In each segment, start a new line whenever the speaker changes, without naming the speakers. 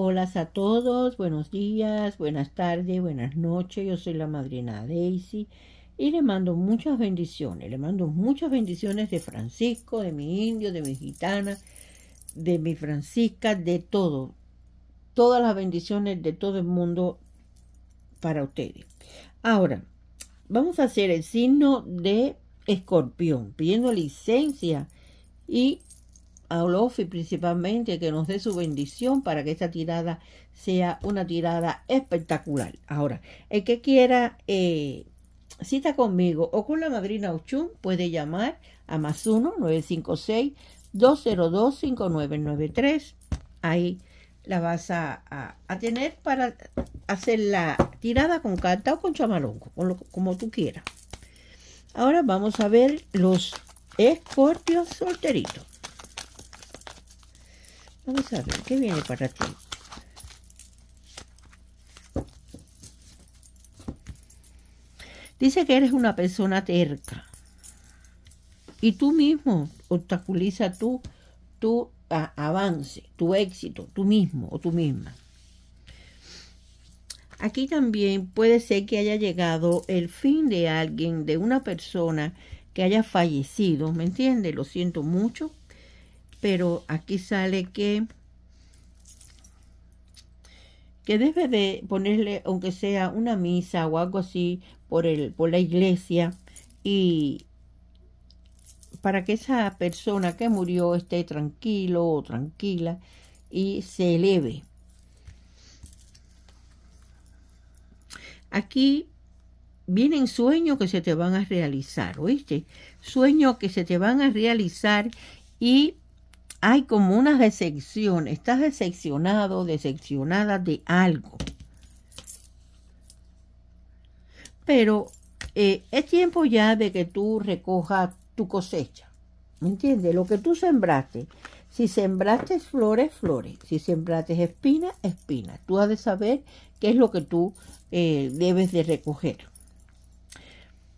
Hola a todos, buenos días, buenas tardes, buenas noches. Yo soy la madrina Daisy y le mando muchas bendiciones. Le mando muchas bendiciones de Francisco, de mi indio, de mi gitana, de mi Francisca, de todo. Todas las bendiciones de todo el mundo para ustedes. Ahora, vamos a hacer el signo de escorpión, pidiendo licencia y a Olofi principalmente que nos dé su bendición para que esta tirada sea una tirada espectacular. Ahora, el que quiera eh, cita conmigo o con la madrina Uchun puede llamar a más 1-956-202-5993. Ahí la vas a, tener para hacer la tirada con carta o con chamalongo, lo, como tú quieras. Ahora vamos a ver los escorpios solteritos. Vamos a ver, ¿qué viene para ti? Dice que eres una persona terca. Y tú mismo obstaculiza tu, tu avance, tu éxito, tú mismo o tú misma. Aquí también puede ser que haya llegado el fin de alguien, de una persona que haya fallecido, ¿me entiendes? Lo siento mucho pero aquí sale que que debe de ponerle aunque sea una misa o algo así por el por la iglesia y para que esa persona que murió esté tranquilo o tranquila y se eleve. Aquí vienen sueños que se te van a realizar, ¿oíste? Sueños que se te van a realizar y hay como una decepción, estás decepcionado, decepcionada de algo. Pero eh, es tiempo ya de que tú recojas tu cosecha, ¿me entiendes? Lo que tú sembraste. Si sembraste flores, flores. Si sembraste espinas, espinas. Tú has de saber qué es lo que tú eh, debes de recoger.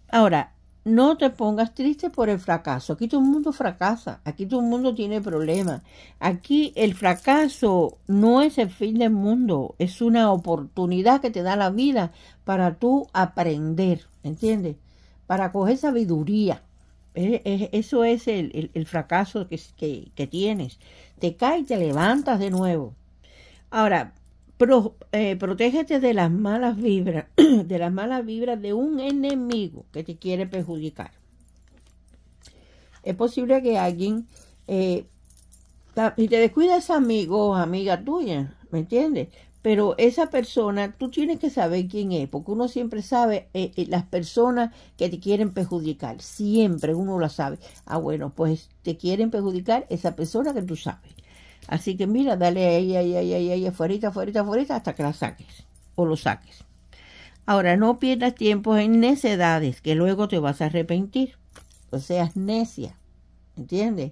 Ahora, no te pongas triste por el fracaso. Aquí todo el mundo fracasa, aquí todo el mundo tiene problemas. Aquí el fracaso no es el fin del mundo, es una oportunidad que te da la vida para tú aprender, ¿entiendes? Para coger sabiduría. Eh, eh, eso es el, fracaso que, que, que tienes. Te caes y te levantas de nuevo. Ahora, eh, protégete de las malas vibras, de las malas vibras de un enemigo que te quiere perjudicar. Es posible que alguien, eh, si te descuidas amigo o amiga tuya, ¿me entiendes? Pero esa persona, tú tienes que saber quién es, porque uno siempre sabe eh, eh, las personas que te quieren perjudicar, siempre uno lo sabe. Ah, bueno, pues te quieren perjudicar esa persona que tú sabes. Así que mira, dale ahí, ahí, ahí, ahí, ahí, afuera, afuera, afuera, hasta que la saques o lo saques. Ahora, no pierdas tiempo en necedades, que luego te vas a arrepentir. O seas necia, ¿entiendes?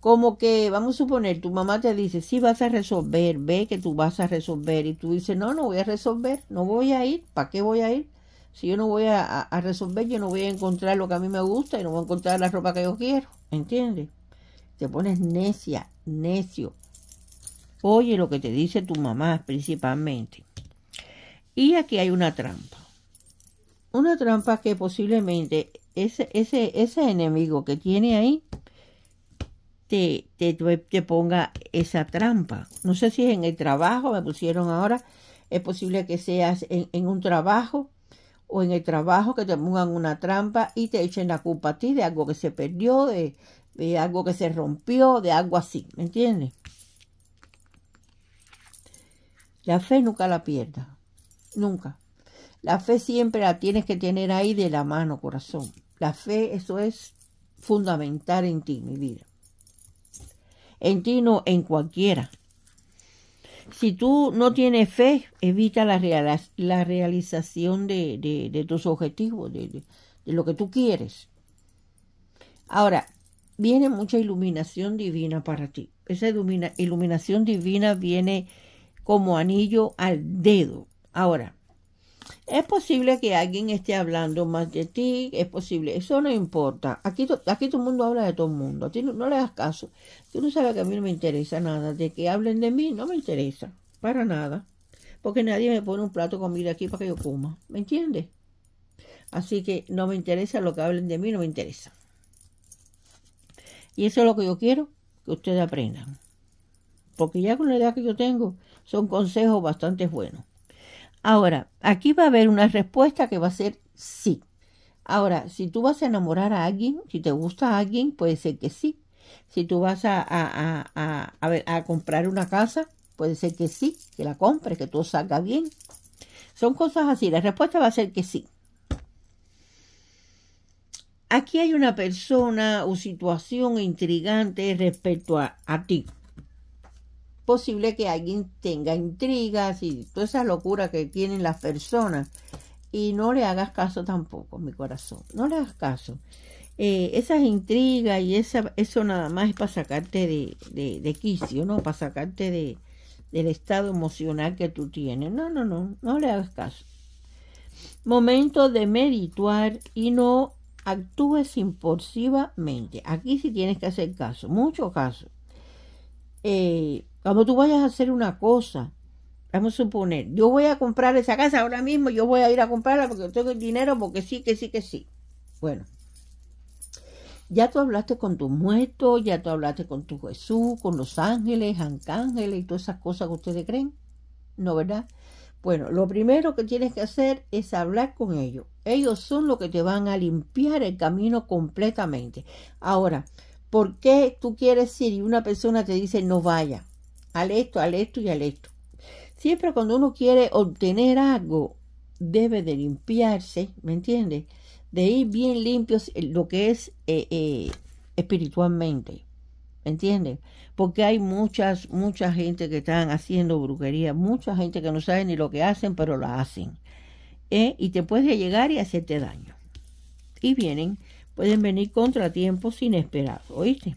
Como que, vamos a suponer, tu mamá te dice, sí vas a resolver, ve que tú vas a resolver. Y tú dices, no, no voy a resolver, no voy a ir, ¿para qué voy a ir? Si yo no voy a, a, resolver, yo no voy a encontrar lo que a mí me gusta y no voy a encontrar la ropa que yo quiero, ¿entiendes? Te pones necia, necio, Oye lo que te dice tu mamá principalmente. Y aquí hay una trampa. Una trampa que posiblemente ese, ese, ese enemigo que tiene ahí te, te, te, ponga esa trampa. No sé si es en el trabajo, me pusieron ahora, es posible que seas en, un trabajo o en el trabajo que te pongan una trampa y te echen la culpa a ti de algo que se perdió, de, de algo que se rompió, de algo así, ¿me entiendes? La fe nunca la pierdas, nunca. La fe siempre la tienes que tener ahí de la mano, corazón. La fe, eso es fundamental en ti, mi vida. En ti no, en cualquiera. Si tú no tienes fe, evita la, la realización de, tus objetivos, de, lo que tú quieres. Ahora, viene mucha iluminación divina para ti. Esa iluminación divina viene como anillo al dedo. Ahora, es posible que alguien esté hablando más de ti, es posible, eso no importa. Aquí, aquí todo el mundo habla de todo el mundo, a no, le das caso. Tú no sabes que a mí no me interesa nada, de que hablen de mí no me interesa, para nada. Porque nadie me pone un plato de comida aquí para que yo coma, ¿me entiendes? Así que no me interesa lo que hablen de mí, no me interesa. Y eso es lo que yo quiero que ustedes aprendan. Porque ya con la edad que yo tengo, son consejos bastante buenos. Ahora, aquí va a haber una respuesta que va a ser sí. Ahora, si tú vas a enamorar a alguien, si te gusta a alguien, puede ser que sí. Si tú vas a, comprar una casa, puede ser que sí, que la compres, que todo salga bien. Son cosas así. La respuesta va a ser que sí. Aquí hay una persona o situación intrigante respecto a ti posible que alguien tenga intrigas y toda esa locura que tienen las personas. Y no le hagas caso tampoco, mi corazón. No le hagas caso. Eh, esas intrigas y esa, eso nada más es para sacarte de, de, quicio, ¿no? Para sacarte de, del estado emocional que tú tienes. No, no, no, no le hagas caso. Momento de meditar y no actúes impulsivamente. Aquí sí tienes que hacer caso, mucho caso. Eh, cuando tú vayas a hacer una cosa, vamos a suponer, yo voy a comprar esa casa ahora mismo, yo voy a ir a comprarla porque tengo el dinero, porque sí, que sí, que sí. Bueno, ya tú hablaste con tus muertos, ya tú hablaste con tu Jesús, con los ángeles, arcángeles y todas esas cosas que ustedes creen. ¿No, verdad? Bueno, lo primero que tienes que hacer es hablar con ellos. Ellos son los que te van a limpiar el camino completamente. Ahora, ¿por qué tú quieres ir y una persona te dice no vaya? al esto, al esto y al esto. Siempre cuando uno quiere obtener algo, debe de limpiarse, ¿me entiendes? De ir bien limpios lo que es eh, eh, espiritualmente, ¿me entiendes? Porque hay muchas, mucha gente que están haciendo brujería, mucha gente que no sabe ni lo que hacen, pero lo hacen. ¿eh? Y te puede llegar y hacerte daño. Y vienen, pueden venir contratiempos inesperados, ¿oíste?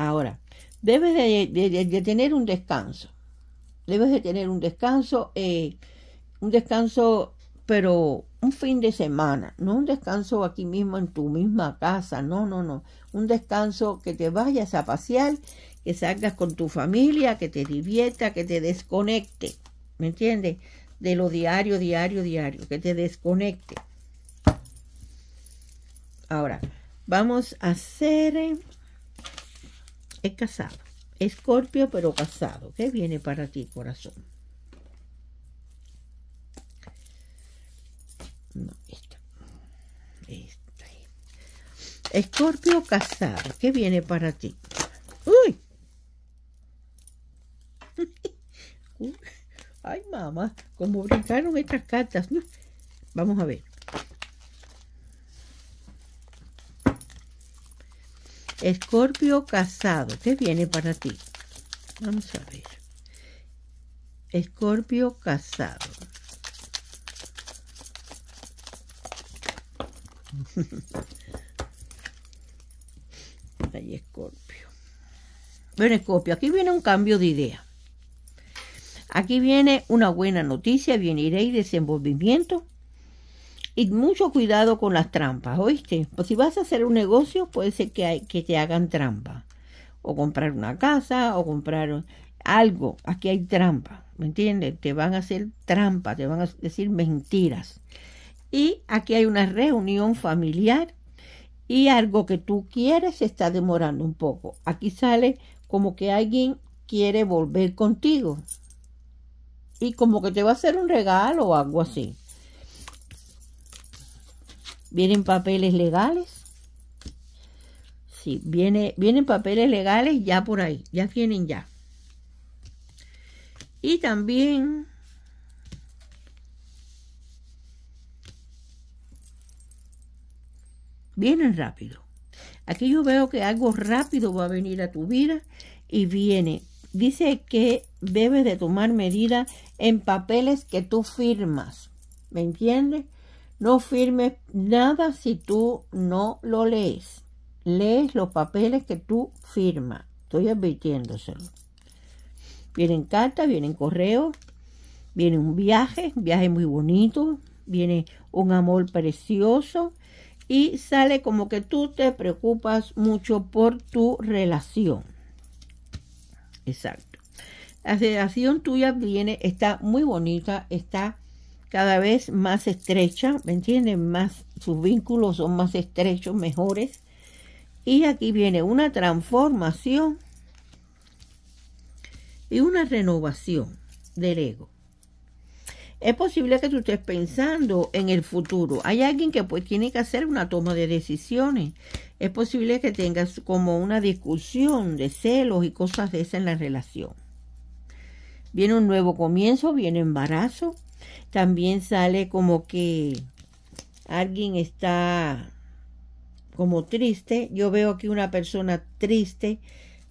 Ahora, debes de, tener un descanso. Debes de tener un descanso, eh, un descanso, pero un fin de semana, no un descanso aquí mismo en tu misma casa, no, no, no. Un descanso que te vayas a pasear, que salgas con tu familia, que te divierta, que te desconecte, ¿me entiendes? De lo diario, diario, diario, que te desconecte. Ahora, vamos a hacer es casado. Escorpio, pero casado. ¿Qué viene para ti, corazón? No, esta. Escorpio casado. ¿Qué viene para ti? ¡Uy! Ay, mamá, como brincaron estas cartas. Vamos a ver. Escorpio casado, ¿qué viene para ti? Vamos a ver. Escorpio casado. Ahí Escorpio. Bueno, Escorpio, aquí viene un cambio de idea. Aquí viene una buena noticia, Bien, iré y desenvolvimiento y mucho cuidado con las trampas, ¿oíste? Pues si vas a hacer un negocio, puede ser que, que te hagan trampa. O comprar una casa, o comprar algo. Aquí hay trampa, ¿me entiendes? Te van a hacer trampa, te van a decir mentiras. Y aquí hay una reunión familiar y algo que tú quieres se está demorando un poco. Aquí sale como que alguien quiere volver contigo y como que te va a hacer un regalo o algo así vienen papeles legales. Sí, viene, vienen papeles legales ya por ahí, ya tienen ya. Y también vienen rápido. Aquí yo veo que algo rápido va a venir a tu vida y viene. Dice que debes de tomar medidas en papeles que tú firmas. ¿Me entiendes? No firmes nada si tú no lo lees. Lees los papeles que tú firmas. Estoy advirtiéndoselo. Vienen cartas, vienen correos, viene un viaje, viaje muy bonito, viene un amor precioso y sale como que tú te preocupas mucho por tu relación. Exacto. La relación tuya viene, está muy bonita, está cada vez más estrecha, ¿me entienden? Más, sus vínculos son más estrechos, mejores. Y aquí viene una transformación y una renovación del ego. Es posible que tú estés pensando en el futuro. Hay alguien que pues tiene que hacer una toma de decisiones. Es posible que tengas como una discusión de celos y cosas de esas en la relación. Viene un nuevo comienzo, viene embarazo, también sale como que alguien está como triste. Yo veo aquí una persona triste,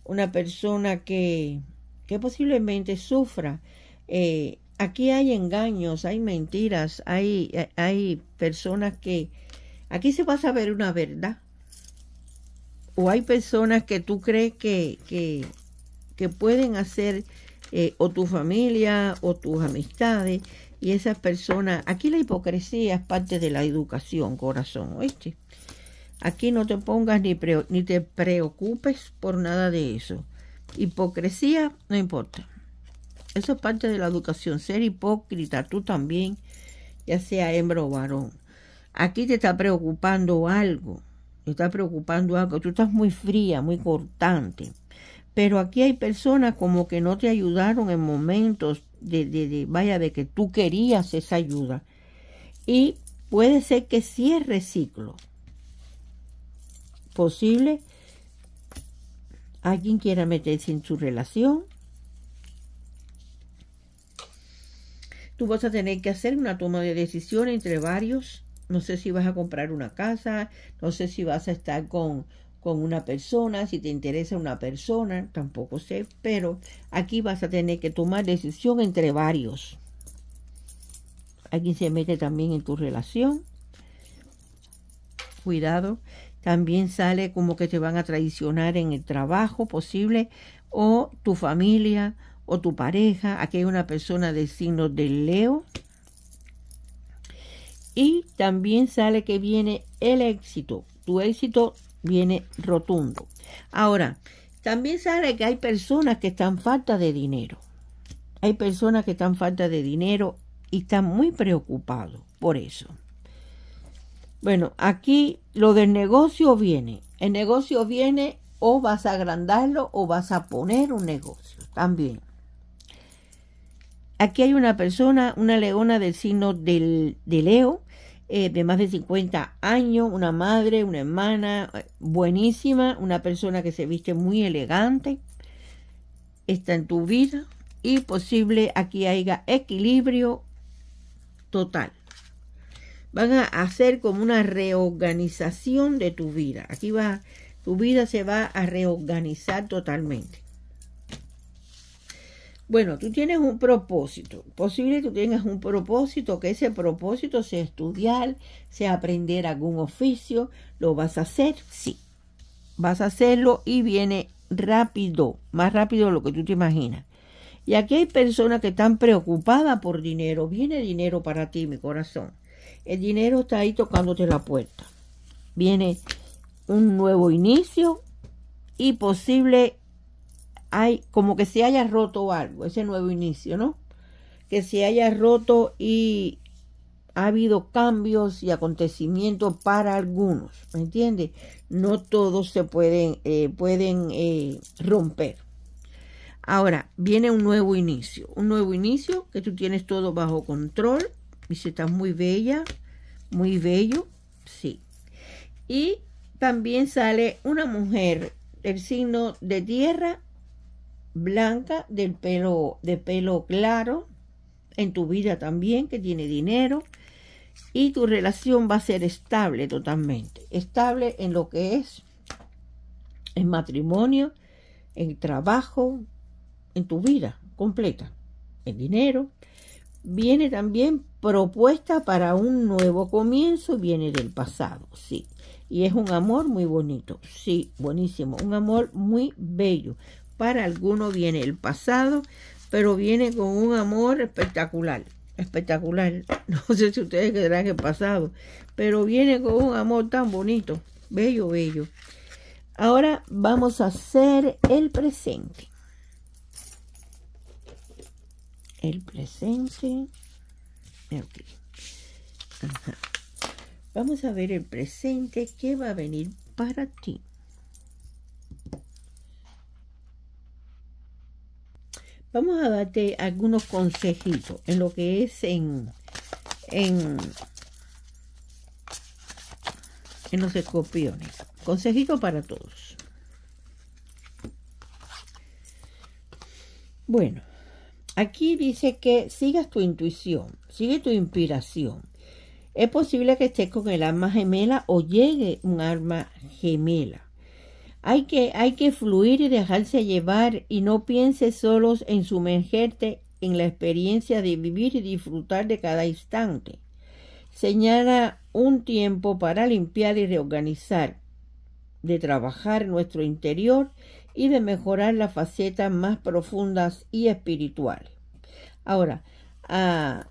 una persona que, que posiblemente sufra. Eh, aquí hay engaños, hay mentiras, hay, hay personas que... Aquí se va a saber una verdad. O hay personas que tú crees que, que, que pueden hacer, eh, o tu familia, o tus amistades, y esas personas, aquí la hipocresía es parte de la educación, corazón, ¿oíste? Aquí no te pongas ni, ni te preocupes por nada de eso. Hipocresía no importa. Eso es parte de la educación, ser hipócrita tú también, ya sea hembra o varón. Aquí te está preocupando algo, te está preocupando algo, tú estás muy fría, muy cortante. Pero aquí hay personas como que no te ayudaron en momentos de, de, vaya, de que tú querías esa ayuda. Y puede ser que cierre ciclo. Posible alguien quiera meterse en su relación. Tú vas a tener que hacer una toma de decisión entre varios. No sé si vas a comprar una casa, no sé si vas a estar con, con una persona, si te interesa una persona, tampoco sé, pero aquí vas a tener que tomar decisión entre varios. aquí se mete también en tu relación. Cuidado, también sale como que te van a traicionar en el trabajo posible o tu familia o tu pareja. Aquí hay una persona de signo de Leo. Y también sale que viene el éxito. Tu éxito viene rotundo. Ahora, también sabe que hay personas que están falta de dinero. Hay personas que están falta de dinero y están muy preocupados por eso. Bueno, aquí lo del negocio viene. El negocio viene o vas a agrandarlo o vas a poner un negocio también. Aquí hay una persona, una leona del signo de Leo, eh, de más de 50 años, una madre, una hermana eh, buenísima, una persona que se viste muy elegante, está en tu vida y posible aquí haya equilibrio total. Van a hacer como una reorganización de tu vida. Aquí va, tu vida se va a reorganizar totalmente. Bueno, tú tienes un propósito. Posible tú tengas un propósito, que ese propósito sea estudiar, sea aprender algún oficio. ¿Lo vas a hacer? Sí. Vas a hacerlo y viene rápido, más rápido de lo que tú te imaginas. Y aquí hay personas que están preocupadas por dinero. Viene dinero para ti, mi corazón. El dinero está ahí tocándote la puerta. Viene un nuevo inicio y posible hay como que se haya roto algo, ese nuevo inicio, ¿no? Que se haya roto y ha habido cambios y acontecimientos para algunos, ¿me entiendes? No todos se pueden, eh, pueden eh, romper. Ahora, viene un nuevo inicio, un nuevo inicio que tú tienes todo bajo control, y si estás muy bella, muy bello, sí. Y también sale una mujer, el signo de tierra blanca del pelo, de pelo claro, en tu vida también, que tiene dinero, y tu relación va a ser estable totalmente, estable en lo que es en matrimonio, en trabajo, en tu vida completa, en dinero. Viene también propuesta para un nuevo comienzo, viene del pasado, sí. Y es un amor muy bonito, sí, buenísimo, un amor muy bello, para algunos viene el pasado, pero viene con un amor espectacular, espectacular. No sé si ustedes que el pasado, pero viene con un amor tan bonito, bello, bello. Ahora vamos a hacer el presente. El presente. Vamos a ver el presente que va a venir para ti. Vamos a darte algunos consejitos en lo que es en, en, los escorpiones. Consejito para todos. Bueno, aquí dice que sigas tu intuición, sigue tu inspiración. Es posible que estés con el alma gemela o llegue un alma gemela. Hay que, hay que fluir y dejarse llevar y no pienses solos en sumergerte en la experiencia de vivir y disfrutar de cada instante. Señala un tiempo para limpiar y reorganizar, de trabajar nuestro interior y de mejorar las facetas más profundas y espirituales. Ahora, ah,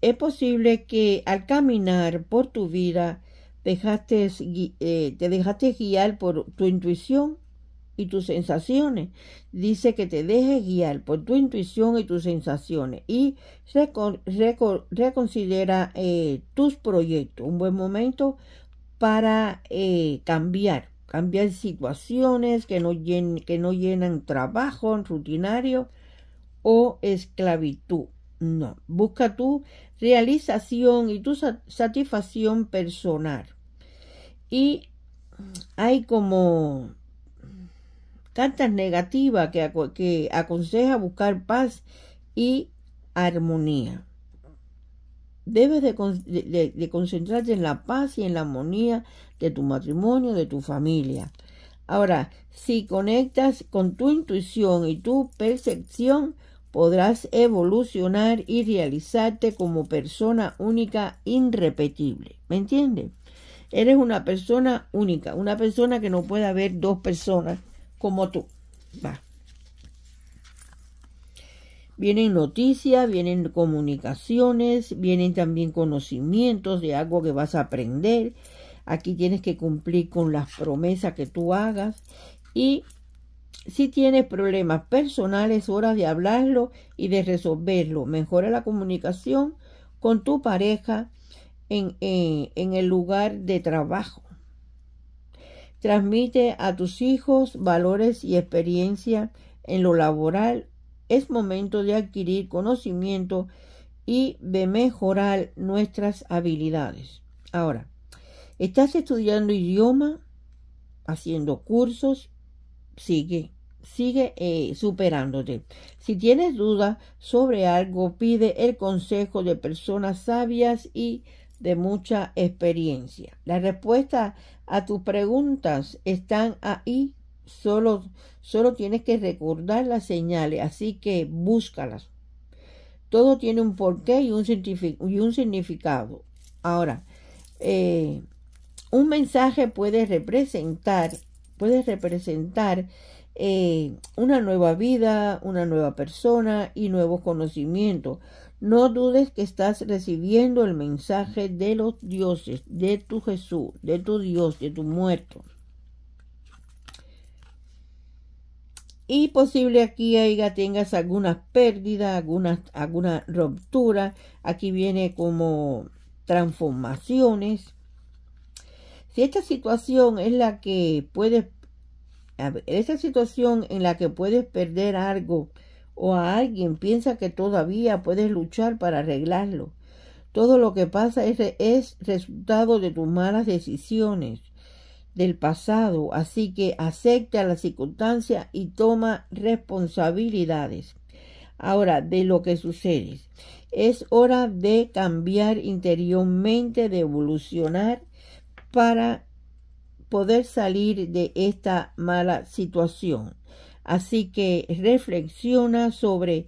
es posible que al caminar por tu vida dejaste, eh, te dejaste guiar por tu intuición y tus sensaciones. Dice que te dejes guiar por tu intuición y tus sensaciones y reconsidera eh, tus proyectos. Un buen momento para eh, cambiar, cambiar situaciones que no, que no llenan trabajo rutinario o esclavitud. No, busca tú realización y tu satisfacción personal. Y hay como cartas negativas que, que aconseja buscar paz y armonía. Debes de, concentrarte en la paz y en la armonía de tu matrimonio, de tu familia. Ahora, si conectas con tu intuición y tu percepción, podrás evolucionar y realizarte como persona única, irrepetible. ¿Me entiendes? Eres una persona única, una persona que no puede haber dos personas como tú. Va. Vienen noticias, vienen comunicaciones, vienen también conocimientos de algo que vas a aprender. Aquí tienes que cumplir con las promesas que tú hagas y si tienes problemas personales, hora de hablarlo y de resolverlo. Mejora la comunicación con tu pareja en, en el lugar de trabajo. Transmite a tus hijos valores y experiencia en lo laboral. Es momento de adquirir conocimiento y de mejorar nuestras habilidades. Ahora, ¿estás estudiando idioma? ¿Haciendo cursos? Sigue sigue eh, superándote. Si tienes dudas sobre algo, pide el consejo de personas sabias y de mucha experiencia. Las respuestas a tus preguntas están ahí. Solo, solo tienes que recordar las señales, así que búscalas. Todo tiene un porqué y un, significado. Ahora, eh, un mensaje puede representar, puede representar eh, una nueva vida, una nueva persona y nuevos conocimientos. No dudes que estás recibiendo el mensaje de los dioses, de tu Jesús, de tu Dios, de tu muerto. Y posible aquí tengas algunas pérdidas, algunas, alguna ruptura. Aquí viene como transformaciones. Si esta situación es la que puedes esa situación en la que puedes perder algo o a alguien, piensa que todavía puedes luchar para arreglarlo. Todo lo que pasa es, es resultado de tus malas decisiones del pasado, así que acepta la circunstancia y toma responsabilidades. Ahora, de lo que sucede, es hora de cambiar interiormente, de evolucionar para poder salir de esta mala situación. Así que reflexiona sobre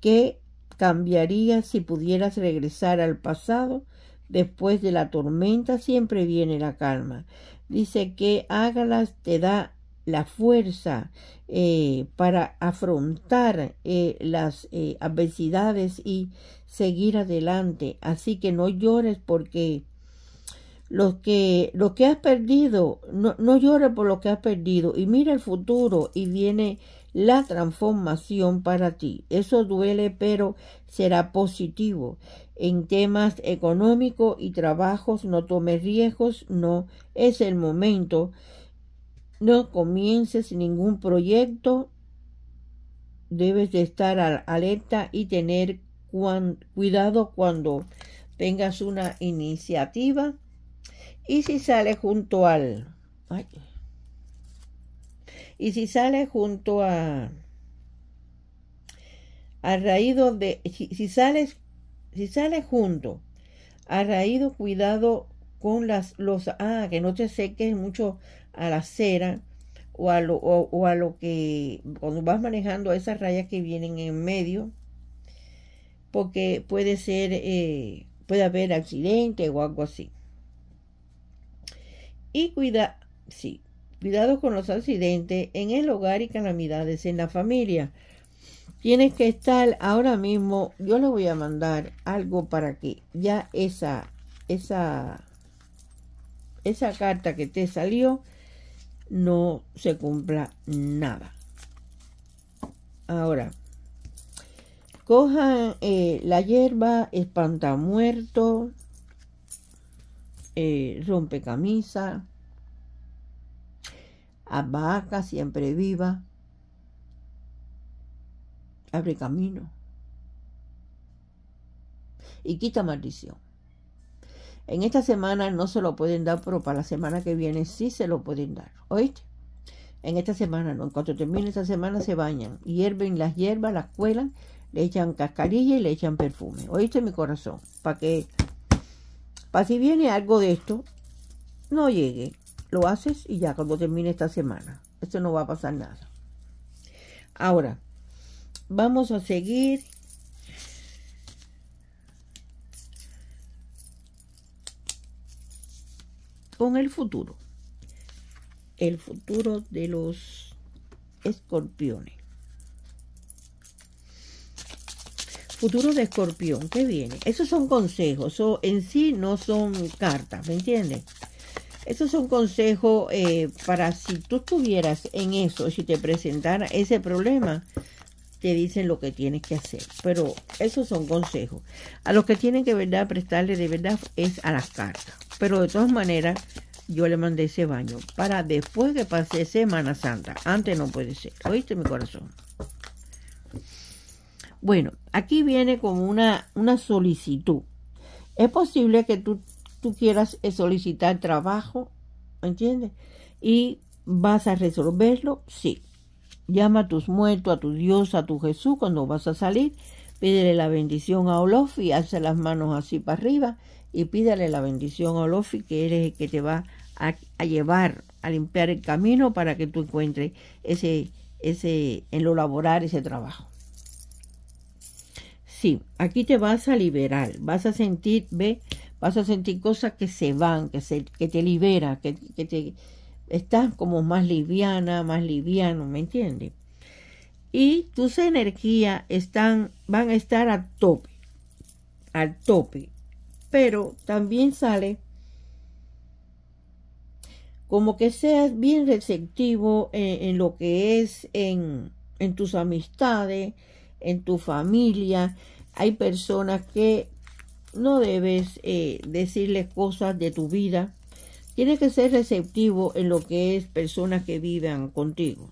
qué cambiaría si pudieras regresar al pasado. Después de la tormenta siempre viene la calma. Dice que hágalas te da la fuerza eh, para afrontar eh, las eh, adversidades y seguir adelante. Así que no llores porque lo que, lo que has perdido, no, no llores por lo que has perdido y mira el futuro y viene la transformación para ti. Eso duele, pero será positivo. En temas económicos y trabajos, no tomes riesgos, no es el momento. No comiences ningún proyecto. Debes de estar alerta y tener cuidado cuando tengas una iniciativa y si sale junto al... Ay, y si sale junto a... A raíz de... Si, sales, si sale junto a raído, cuidado con las... Los, ah, que no te seques mucho a la cera o a lo, a lo que... Cuando vas manejando esas rayas que vienen en medio. Porque puede ser... Eh, puede haber accidente o algo así y cuida, sí, cuidado con los accidentes en el hogar y calamidades en la familia. Tienes que estar ahora mismo, yo le voy a mandar algo para que ya esa, esa, esa carta que te salió no se cumpla nada. Ahora, cojan eh, la hierba, espantamuerto, eh, camisa, abaca siempre viva, abre camino y quita maldición. En esta semana no se lo pueden dar, pero para la semana que viene sí se lo pueden dar. ¿Oíste? En esta semana no. En cuanto termine esta semana se bañan, hierven las hierbas, las cuelan, le echan cascarilla y le echan perfume. ¿Oíste mi corazón? Para que si viene algo de esto, no llegue. Lo haces y ya cuando termine esta semana. Esto no va a pasar nada. Ahora, vamos a seguir. Con el futuro. El futuro de los escorpiones. Futuro de escorpión, ¿qué viene? Esos son consejos, en sí no son cartas, ¿me entiendes? Esos son consejos eh, para si tú estuvieras en eso, si te presentara ese problema, te dicen lo que tienes que hacer. Pero esos son consejos. A los que tienen que verdad prestarle de verdad es a las cartas. Pero de todas maneras, yo le mandé ese baño para después que pase Semana Santa. Antes no puede ser. ¿Oíste mi corazón? Bueno, aquí viene como una, una solicitud. Es posible que tú, quieras eh, solicitar trabajo, ¿entiendes? Y vas a resolverlo, sí. Llama a tus muertos, a tu Dios, a tu Jesús cuando vas a salir. Pídele la bendición a Olofi, hace las manos así para arriba y pídele la bendición a Olofi, que eres el que te va a, llevar, a limpiar el camino para que tú encuentres ese, ese, en lo laboral, ese trabajo. Sí, aquí te vas a liberar, vas a sentir, ve, vas a sentir cosas que se van, que, se, que te libera, que, que te estás como más liviana, más liviano, ¿me entiendes? Y tus energías están, van a estar a tope, al tope. Pero también sale como que seas bien receptivo en, en lo que es en, en tus amistades, en tu familia. Hay personas que no debes eh, decirles cosas de tu vida. Tienes que ser receptivo en lo que es personas que vivan contigo.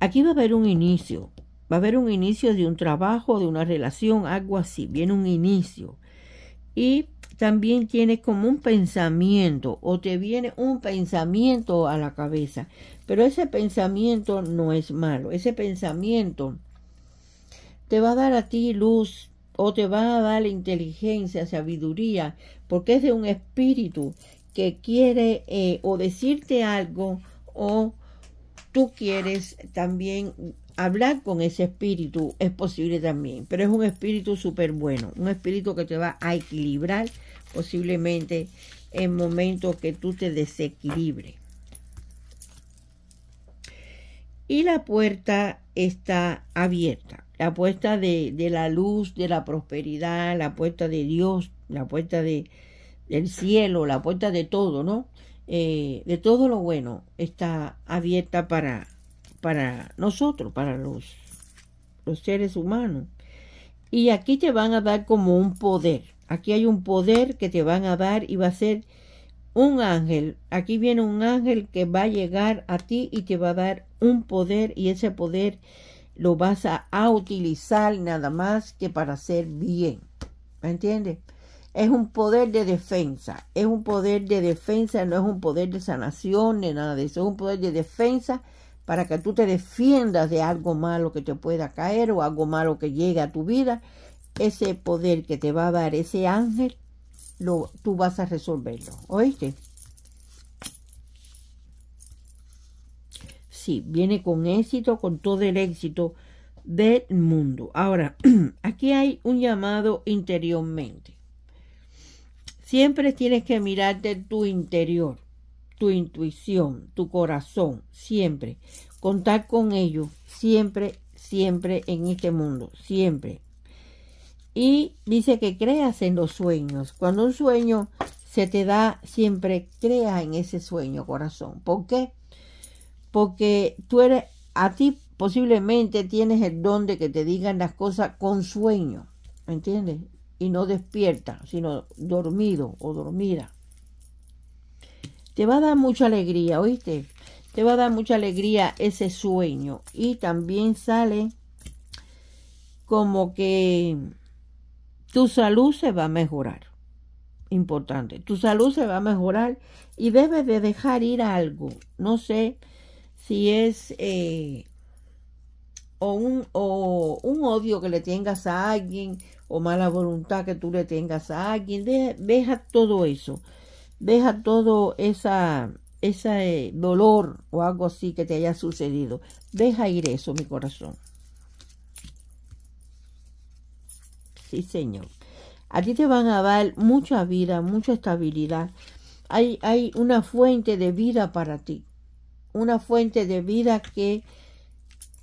Aquí va a haber un inicio. Va a haber un inicio de un trabajo, de una relación, algo así. Viene un inicio. Y también tiene como un pensamiento o te viene un pensamiento a la cabeza. Pero ese pensamiento no es malo. Ese pensamiento te va a dar a ti luz o te va a dar inteligencia, sabiduría, porque es de un espíritu que quiere eh, o decirte algo o tú quieres también hablar con ese espíritu es posible también, pero es un espíritu súper bueno, un espíritu que te va a equilibrar posiblemente en momentos que tú te desequilibres. Y la puerta está abierta, la puerta de, la luz, de la prosperidad, la puerta de Dios, la puerta de, del cielo, la puerta de todo, ¿no? Eh, de todo lo bueno está abierta para, para nosotros, para los, los seres humanos. Y aquí te van a dar como un poder. Aquí hay un poder que te van a dar y va a ser un ángel. Aquí viene un ángel que va a llegar a ti y te va a dar un poder y ese poder lo vas a, utilizar nada más que para hacer bien. ¿Me entiendes? Es un poder de defensa, es un poder de defensa, no es un poder de sanación, ni nada de eso, es un poder de defensa para que tú te defiendas de algo malo que te pueda caer o algo malo que llegue a tu vida, ese poder que te va a dar ese ángel, lo, tú vas a resolverlo. ¿Oíste? Sí, viene con éxito, con todo el éxito del mundo. Ahora, aquí hay un llamado interiormente. Siempre tienes que mirarte tu interior tu intuición, tu corazón, siempre. Contar con ellos, siempre, siempre en este mundo, siempre. Y dice que creas en los sueños. Cuando un sueño se te da, siempre crea en ese sueño, corazón. ¿Por qué? Porque tú eres, a ti posiblemente tienes el don de que te digan las cosas con sueño, ¿entiendes? Y no despierta, sino dormido o dormida. Te va a dar mucha alegría, ¿oíste? Te va a dar mucha alegría ese sueño. Y también sale como que tu salud se va a mejorar. Importante, tu salud se va a mejorar y debes de dejar ir algo. No sé si es eh, o, un, o un odio que le tengas a alguien o mala voluntad que tú le tengas a alguien. deja todo eso deja todo esa, ese eh, dolor o algo así que te haya sucedido. Deja ir eso, mi corazón. Sí, Señor. A ti te van a dar mucha vida, mucha estabilidad. Hay, hay una fuente de vida para ti. Una fuente de vida que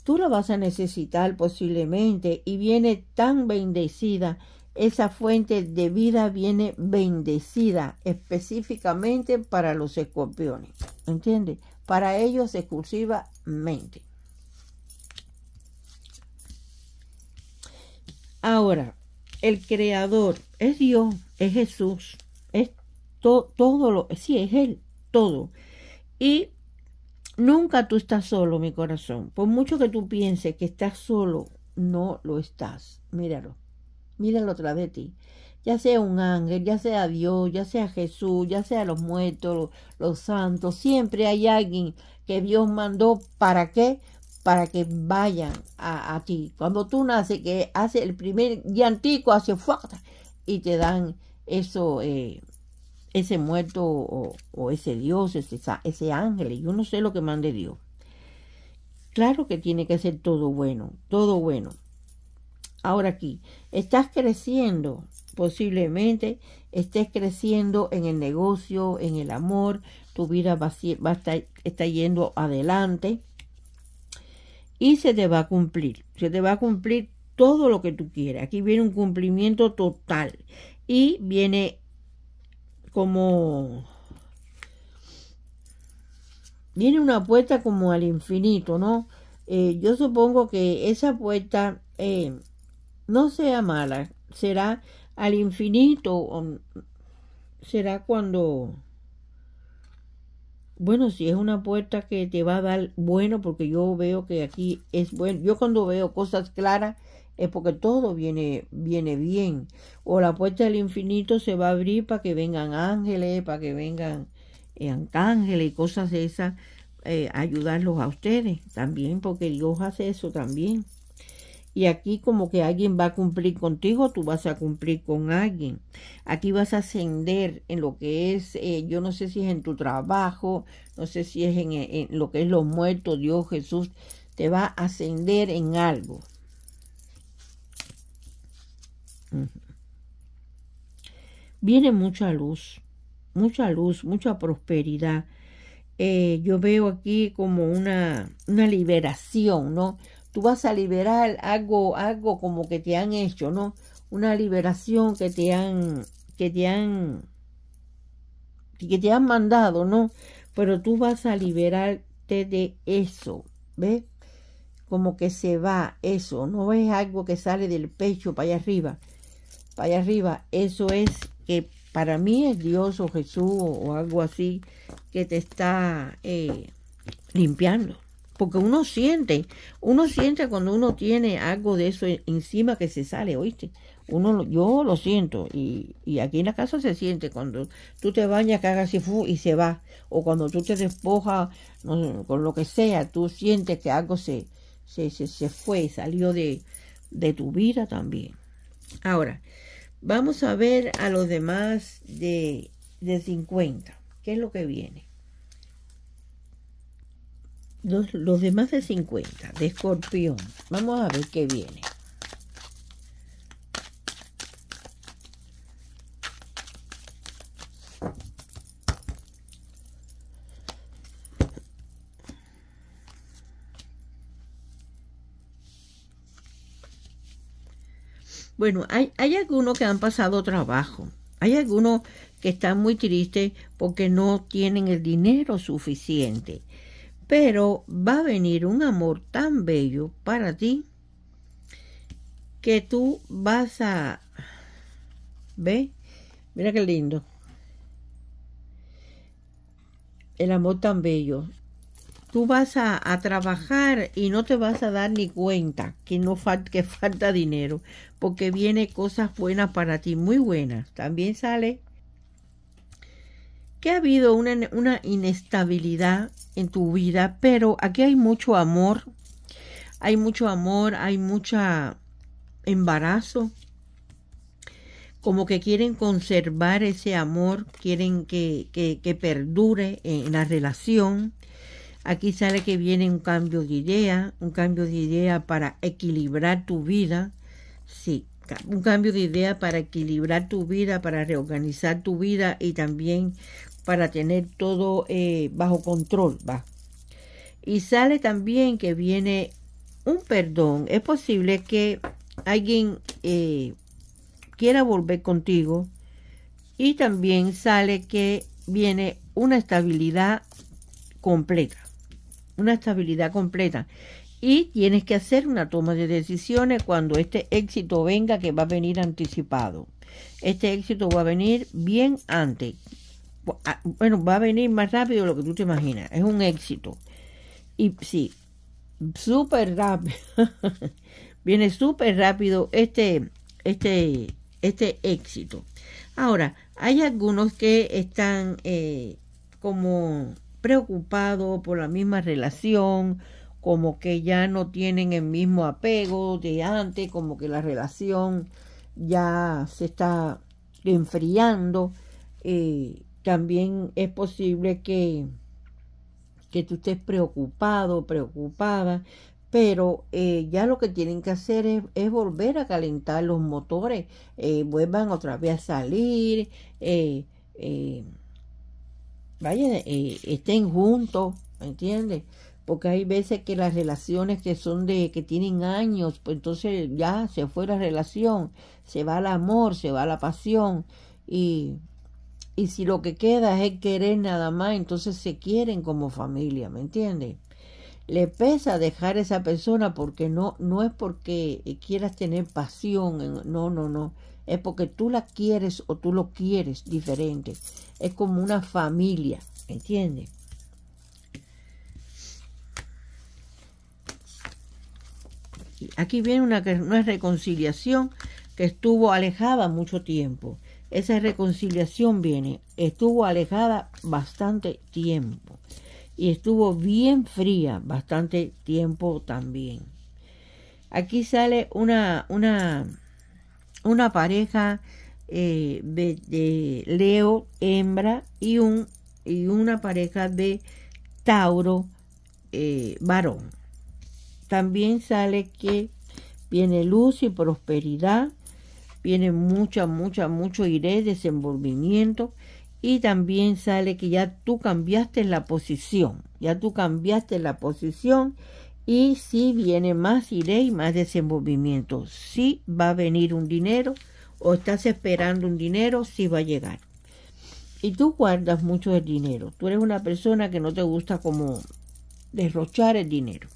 tú la vas a necesitar posiblemente y viene tan bendecida esa fuente de vida viene bendecida específicamente para los escorpiones. ¿Entiendes? Para ellos exclusivamente. Ahora, el creador es Dios, es Jesús, es todo lo, sí, es Él, todo. Y nunca tú estás solo, mi corazón. Por mucho que tú pienses que estás solo, no lo estás. Míralo míralo otra vez ti. Ya sea un ángel, ya sea Dios, ya sea Jesús, ya sea los muertos, los, santos, siempre hay alguien que Dios mandó para qué, para que vayan a, ti. Cuando tú naces, que hace el primer antiguo hace fuerte y te dan eso, eh, ese muerto o, ese Dios, ese, ese ángel. Yo no sé lo que mande Dios. Claro que tiene que ser todo bueno, todo bueno. Ahora aquí, estás creciendo, posiblemente estés creciendo en el negocio, en el amor, tu vida va, a estar está yendo adelante y se te va a cumplir, se te va a cumplir todo lo que tú quieras. Aquí viene un cumplimiento total y viene como viene una puerta como al infinito, ¿no? Eh, yo supongo que esa puerta eh, no sea mala, será al infinito, será cuando, bueno, si es una puerta que te va a dar bueno, porque yo veo que aquí es bueno, yo cuando veo cosas claras es porque todo viene, viene bien, o la puerta del infinito se va a abrir para que vengan ángeles, para que vengan arcángeles y cosas esas, eh, ayudarlos a ustedes también, porque Dios hace eso también. Y aquí como que alguien va a cumplir contigo, tú vas a cumplir con alguien. Aquí vas a ascender en lo que es, eh, yo no sé si es en tu trabajo, no sé si es en, lo que es los muertos, Dios Jesús, te va a ascender en algo. Viene mucha luz, mucha luz, mucha prosperidad. Eh, yo veo aquí como una, una liberación, ¿no? tú vas a liberar algo, algo como que te han hecho, ¿no? Una liberación que te han, que te han, que te han mandado, ¿no? Pero tú vas a liberarte de eso, ¿ves? Como que se va eso, no es algo que sale del pecho para allá arriba, para allá arriba, eso es que para mí es Dios o Jesús o algo así que te está eh, limpiando porque uno siente, uno siente cuando uno tiene algo de eso encima que se sale, ¿oíste? Uno, yo lo siento y, aquí en la casa se siente cuando tú te bañas, cagas y y se va, o cuando tú te despojas con lo que sea, tú sientes que algo se, se, se, fue, salió de, tu vida también. Ahora, vamos a ver a los demás de, de 50, qué es lo que viene. Los, demás de 50, de escorpión. Vamos a ver qué viene. Bueno, hay, hay, algunos que han pasado trabajo, hay algunos que están muy tristes porque no tienen el dinero suficiente pero va a venir un amor tan bello para ti que tú vas a... ¿Ve? Mira qué lindo. El amor tan bello. Tú vas a, trabajar y no te vas a dar ni cuenta que, no que falta dinero, porque viene cosas buenas para ti, muy buenas. También sale que ha habido una, inestabilidad en tu vida, pero aquí hay mucho amor, hay mucho amor, hay mucho embarazo, como que quieren conservar ese amor, quieren que, que, perdure en la relación. Aquí sale que viene un cambio de idea, un cambio de idea para equilibrar tu vida. Sí, un cambio de idea para equilibrar tu vida, para reorganizar tu vida y también para tener todo eh, bajo control. ¿va? Y sale también que viene un perdón. Es posible que alguien eh, quiera volver contigo. Y también sale que viene una estabilidad completa. Una estabilidad completa. Y tienes que hacer una toma de decisiones cuando este éxito venga, que va a venir anticipado. Este éxito va a venir bien antes. Ah, bueno, va a venir más rápido de lo que tú te imaginas. Es un éxito. Y sí, súper rápido. Viene súper rápido este, este, este éxito. Ahora, hay algunos que están eh, como preocupados por la misma relación, como que ya no tienen el mismo apego de antes, como que la relación ya se está enfriando. Eh, también es posible que, que tú estés preocupado, preocupada, pero eh, ya lo que tienen que hacer es, volver a calentar los motores, eh, vuelvan otra vez a salir, eh, vayan, estén juntos, ¿me entiendes? Porque hay veces que las relaciones que son de, que tienen años, pues entonces ya se fue la relación, se va el amor, se va la pasión y y si lo que queda es querer nada más, entonces se quieren como familia, ¿me entiendes? Le pesa dejar a esa persona porque no, no es porque quieras tener pasión, no, no, no. Es porque tú la quieres o tú lo quieres diferente. Es como una familia, ¿me entiendes? Aquí viene una, que no es reconciliación que estuvo alejada mucho tiempo esa reconciliación viene. Estuvo alejada bastante tiempo y estuvo bien fría bastante tiempo también. Aquí sale una, una, una pareja eh, de, Leo, hembra, y, un, y una pareja de Tauro, eh, varón. También sale que viene luz y prosperidad viene mucha, mucha, mucho iré, desenvolvimiento y también sale que ya tú cambiaste la posición, ya tú cambiaste la posición y si sí viene más iré y más desenvolvimiento, si sí va a venir un dinero o estás esperando un dinero, si sí va a llegar. Y tú guardas mucho el dinero, tú eres una persona que no te gusta como derrochar el dinero.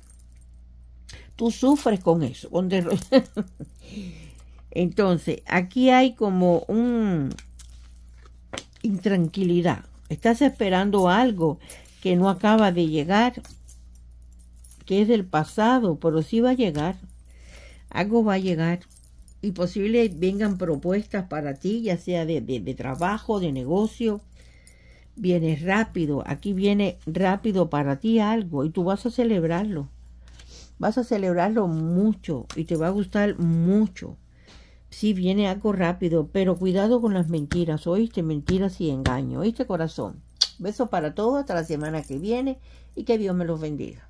Tú sufres con eso, con derrochar. Entonces, aquí hay como un intranquilidad. Estás esperando algo que no acaba de llegar, que es del pasado, pero sí va a llegar. Algo va a llegar. Y posible vengan propuestas para ti, ya sea de, de trabajo, de negocio. Viene rápido, aquí viene rápido para ti algo y tú vas a celebrarlo. Vas a celebrarlo mucho y te va a gustar mucho Sí, viene algo rápido, pero cuidado con las mentiras, oíste, mentiras y engaño, oíste corazón. Besos para todos, hasta la semana que viene y que Dios me los bendiga.